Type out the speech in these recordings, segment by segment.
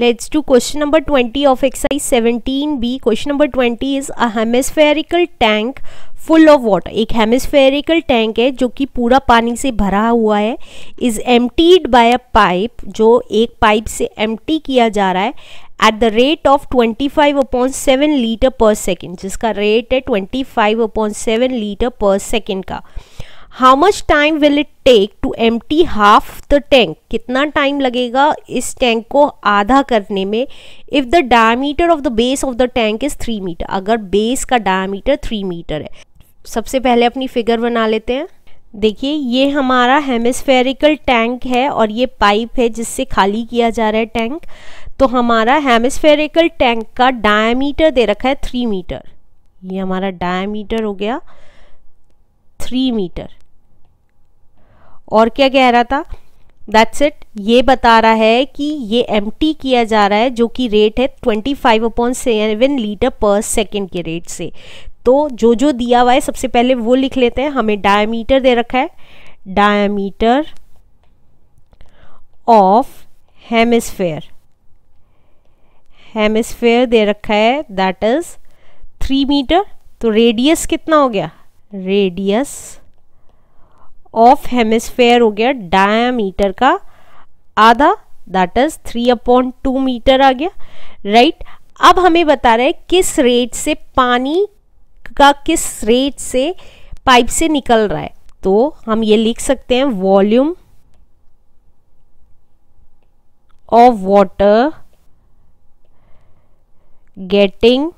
Let's to question number 20 exercise exercise B question number 20 is a hemispherical tank full of water एक hemispherical tank है जो कि पूरा पानी से भरा हुआ है is emptied by a pipe जो एक पाइप से एम्प्टी किया जा रहा है at the rate of 25 upon seven litre per second जिसका रेट है 25 upon seven litre per second का how much time will it take to empty half the tank कितना टाइम लगेगा इस टैंक को आधा करने में if the diameter of the base of the tank is three metre अगर base का डायमीटर थ्री मीटर है सबसे पहले अपनी फिगर बना लेते हैं देखिए ये हमारा हेमिस्फेरिकल टैंक है और ये पाइप है जिससे खाली किया जा रहा है टैंक तो हमारा हेमिस्फेरिकल टैंक का डायमीटर दे रखा है थ्री मीटर ये हमारा डायमीटर हो गया थ्री मीटर और क्या कह रहा था दैट्स इट ये बता रहा है कि ये एम किया जा रहा है जो कि रेट है twenty five upon seven litre per second के रेट से तो जो जो दिया हुआ है सबसे पहले वो लिख लेते हैं हमें डायमीटर दे रखा है डायमीटर ऑफ हेमस्फेयर हेमिसफेयर दे रखा है दैट इज थ्री मीटर तो रेडियस कितना हो गया रेडियस ऑफ हेमिस्फेयर हो गया डायमीटर का आधा that is three upon two metre आ गया राइट right? अब हमें बता रहे हैं किस रेट से पानी का किस रेट से पाइप से निकल रहा है तो हम ये लिख सकते हैं volume of water getting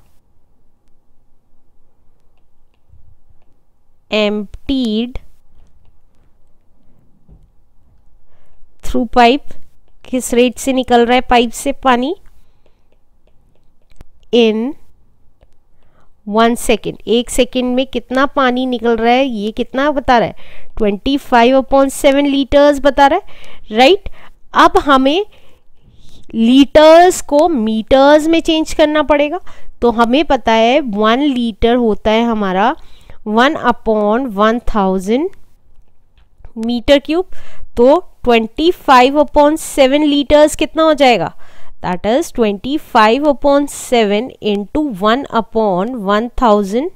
emptied through pipe किस रेट से निकल रहा है पाइप से पानी इन वन सेकेंड एक सेकेंड में कितना पानी निकल रहा है ये कितना बता रहा है twenty five upon seven litres बता रहा है राइट right? अब हमें लीटर्स को मीटर्स में चेंज करना पड़ेगा तो हमें पता है वन लीटर होता है हमारा one upon one thousand metre cube तो twenty five upon seven litres कितना हो जाएगा that is twenty five upon seven into one upon one thousand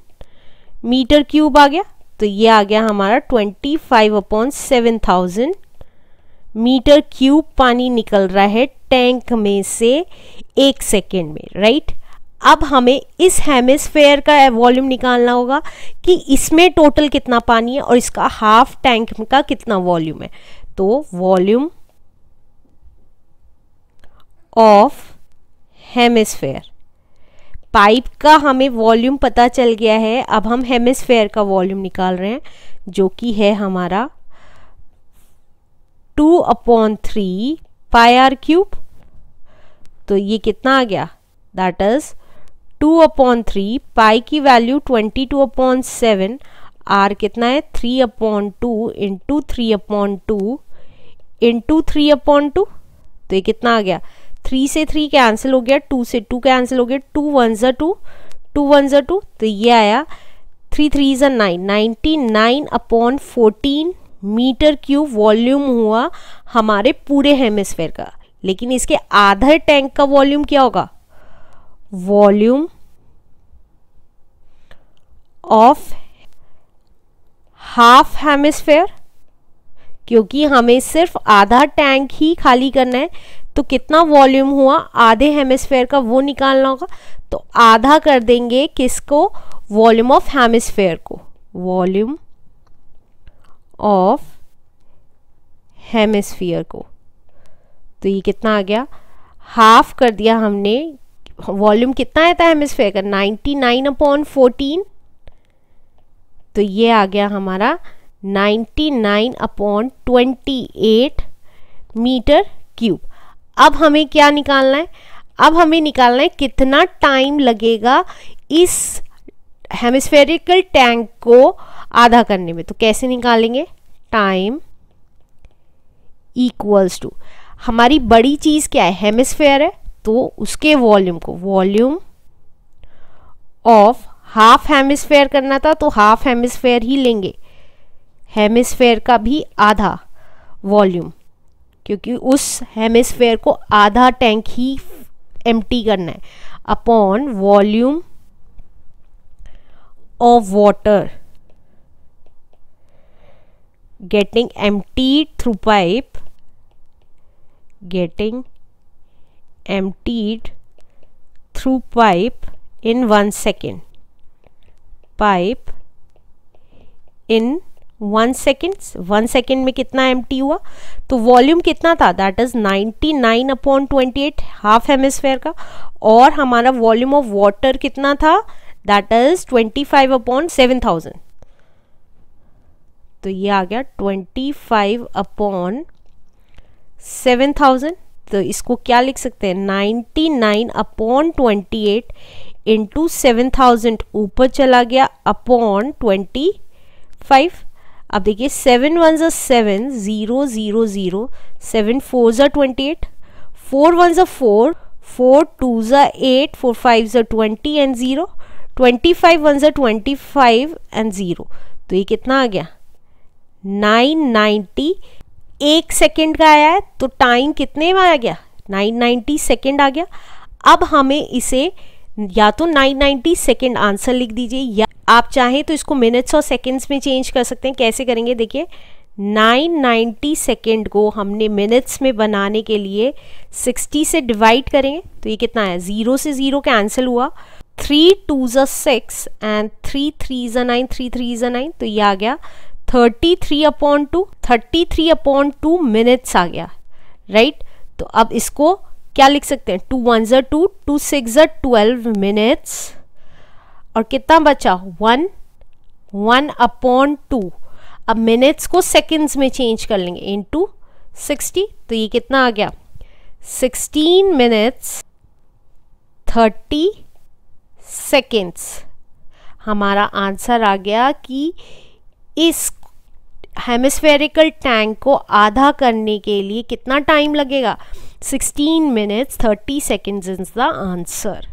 metre cube आ गया तो ये आ गया हमारा twenty five upon seven thousand metre cube पानी निकल रहा है टैंक में से एक सेकेंड में राइट right? अब हमें इस हेमिसफेयर का वॉल्यूम निकालना होगा कि इसमें टोटल कितना पानी है और इसका हाफ टैंक का कितना वॉल्यूम है तो वॉल्यूम ऑफ हेमिसफेयर पाइप का हमें वॉल्यूम पता चल गया है अब हम हेमिसफेयर का वॉल्यूम निकाल रहे हैं जो कि है हमारा two upon three pi r cube तो ये कितना आ गया that is two upon three pi की value twenty two upon seven r कितना है three upon two into three upon two into three upon two तो ये कितना आ गया थ्री से थ्री कैंसिल हो गया टू से टू कैंसिल हो गया टू वन ज़ा टू टू वन जो टू तो ये आया थ्री थ्री ज़ा nine ninety nine upon fourteen metre cube volume हुआ हमारे पूरे हेमिस्फेयर का लेकिन इसके आधे टैंक का वॉल्यूम क्या होगा वॉल्यूम ऑफ हाफ हेमिस्फेयर क्योंकि हमें सिर्फ आधा टैंक ही खाली करना है तो कितना वॉल्यूम हुआ आधे हेमिस्फेयर का वो निकालना होगा तो आधा कर देंगे किसको वॉल्यूम ऑफ हेमिस्फेयर को वॉल्यूम ऑफ हेमिस्फीयर को तो ये कितना आ गया हाफ कर दिया हमने वॉल्यूम कितना आता है हेमिसफेयर का 99 नाइन अपॉन फोर्टीन तो ये आ गया हमारा 99 nine upon twenty metre cube अब हमें क्या निकालना है अब हमें निकालना है कितना टाइम लगेगा इस हेमिस्फेरिकल टैंक को आधा करने में तो कैसे निकालेंगे टाइम इक्वल्स टू हमारी बड़ी चीज़ क्या है हेमिस्फेयर है तो उसके वॉल्यूम को वॉल्यूम ऑफ हाफ हेमिसफेयर करना था तो हाफ हेमिसफेयर ही लेंगे हेमिसफेयर का भी आधा वॉल्यूम क्योंकि उस हेमिसफेयर को आधा टैंक ही एम करना है upon volume of water empty through pipe getting emptied through pipe in 1 second. Pipe in one second one second में कितना एम हुआ तो वॉल्यूम कितना था that is 99 upon 28 half hemisphere का और हमारा वॉल्यूम ऑफ वाटर कितना था दैट इज 25 अपॉन 7000 तो ये आ गया 25 अपॉन 7000 तो इसको क्या लिख सकते हैं ninety nine upon twenty eight into seven thousand ऊपर चला गया अपॉन ट्वेंटी फाइव अब देखिए सेवन वन ज़ा seven zero zero zero seven four ज़ा ट्वेंटी एट फोर वन ज़ा फोर फोर टू ज़ा एट फोर फाइव ज़ा twenty and zero twenty five one ज़ा ट्वेंटी फाइव एंड ज़ीरो तो ये कितना आ गया नाइन नाइन्टी एक सेकेंड का आया है तो टाइम कितने में आ गया 990 सेकेंड आ गया अब हमें इसे या तो 990 सेकेंड आंसर लिख दीजिए या आप चाहें तो इसको मिनट्स और सेकेंड्स में चेंज कर सकते हैं कैसे करेंगे देखिए 990 सेकेंड को हमने मिनट्स में बनाने के लिए 60 से डिवाइड करेंगे तो ये कितना है ज़ीरो से ज़ीरो आंसर हुआ थ्री टू ज़ा सिक्स एंड थ्री थ्री ज़ा नाइन थ्री थ्री ज़ा नाइन तो ये आ गया thirty three upon two thirty three upon two minutes आ गया राइट right? तो अब इसको क्या लिख सकते हैं टू वन ज़र टू टू सिक्स ज़र ट्वेल्व मिनट्स और कितना बचा वन वन अपॉन टू अब मिनट्स को सेकेंड्स में चेंज कर लेंगे इन टू सिक्सटी तो ये कितना आ गया सिक्सटीन मिनट्स थर्टी सेकेंड्स हमारा आंसर आ गया कि इस हेमिस्फेरिकल टैंक को आधा करने के लिए कितना टाइम लगेगा 16 minutes 30 seconds is the answer